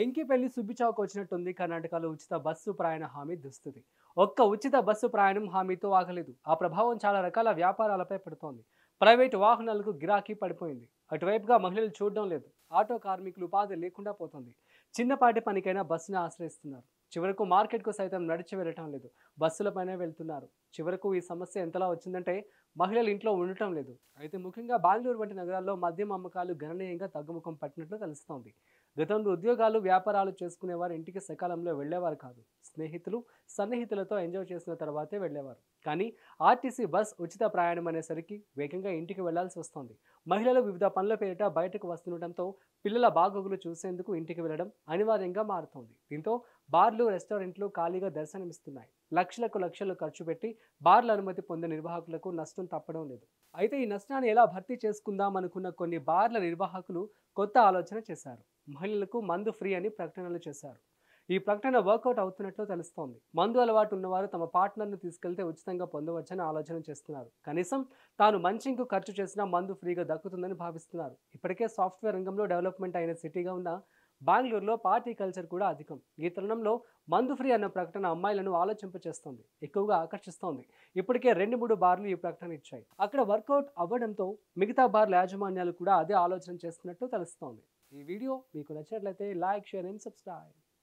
ఎంకి సుబ్బి సుబ్బిచావుకు వచ్చినట్టుంది కర్ణాటకలో ఉచిత బస్సు ప్రయాణ హామీ దుస్థితి ఒక్క ఉచిత బస్సు ప్రయాణం హామీతో ఆగలేదు ఆ ప్రభావం చాలా రకాల వ్యాపారాలపై పడుతోంది ప్రైవేట్ వాహనాలకు గిరాకీ పడిపోయింది అటువైపుగా మహిళలు చూడడం లేదు ఆటో కార్మికులు ఉపాధి లేకుండా పోతుంది చిన్నపాటి పనికైనా బస్సును ఆశ్రయిస్తున్నారు చివరకు మార్కెట్కు సైతం నడిచి వెళ్ళటం లేదు బస్సులపైనే వెళ్తున్నారు చివరకు ఈ సమస్య ఎంతలా వచ్చిందంటే మహిళలు ఇంట్లో ఉండటం లేదు అయితే ముఖ్యంగా బెంగళూరు వంటి నగరాల్లో మద్యం అమ్మకాలు గణనీయంగా తగ్గుముఖం పట్టినట్లు తెలుస్తోంది గతంలో ఉద్యోగాలు వ్యాపారాలు చేసుకునేవారు ఇంటికి సకాలంలో వెళ్లేవారు కాదు స్నేహితులు సన్నిహితులతో ఎంజాయ్ చేసిన తర్వాతే వెళ్లేవారు కానీ ఆర్టీసీ బస్ ఉచిత ప్రయాణం అనేసరికి వేగంగా ఇంటికి వెళ్లాల్సి వస్తోంది మహిళలు వివిధ పనుల పేరిట బయటకు వస్తుండటంతో పిల్లల బాగోగులు చూసేందుకు ఇంటికి వెళ్లడం అనివార్యంగా మారుతోంది దీంతో బార్లు రెస్టారెంట్లు ఖాళీగా దర్శనమిస్తున్నాయి లక్షలకు లక్షలు ఖర్చు పెట్టి బార్ల అనుమతి పొందే నిర్వాహకులకు నష్టం తప్పడం లేదు అయితే ఈ నష్టాన్ని ఎలా భర్తీ చేసుకుందాం అనుకున్న కొన్ని బార్ల నిర్వాహకులు కొత్త ఆలోచన చేశారు మహిళలకు మందు ఫ్రీ అని ప్రకటనలు చేశారు ఈ ప్రకటన వర్కౌట్ అవుతున్నట్లు తెలుస్తోంది మందు అలవాటు ఉన్నవారు తమ పార్ట్నర్ను తీసుకెళ్తే ఉచితంగా పొందవచ్చని ఆలోచన చేస్తున్నారు కనీసం తాను మంచింకు ఖర్చు చేసిన మందు ఫ్రీగా దక్కుతుందని భావిస్తున్నారు ఇప్పటికే సాఫ్ట్వేర్ రంగంలో డెవలప్మెంట్ అయిన సిటీగా ఉన్న బెంగళూరులో పార్టీ కల్చర్ కూడా అధికం ఈ తరుణంలో మందు ఫ్రీ అన్న ప్రకటన అమ్మాయిలను ఆలోచింపచేస్తోంది ఎక్కువగా ఆకర్షిస్తోంది ఇప్పటికే రెండు మూడు బార్లు ఈ ప్రకటన ఇచ్చాయి అక్కడ వర్కౌట్ అవ్వడంతో మిగతా బార్ల యాజమాన్యాలు కూడా అదే ఆలోచన చేస్తున్నట్టు తెలుస్తోంది ये वीडियो बिल्कुल अच्छा लाइक शेयर एंड सब्सक्राइब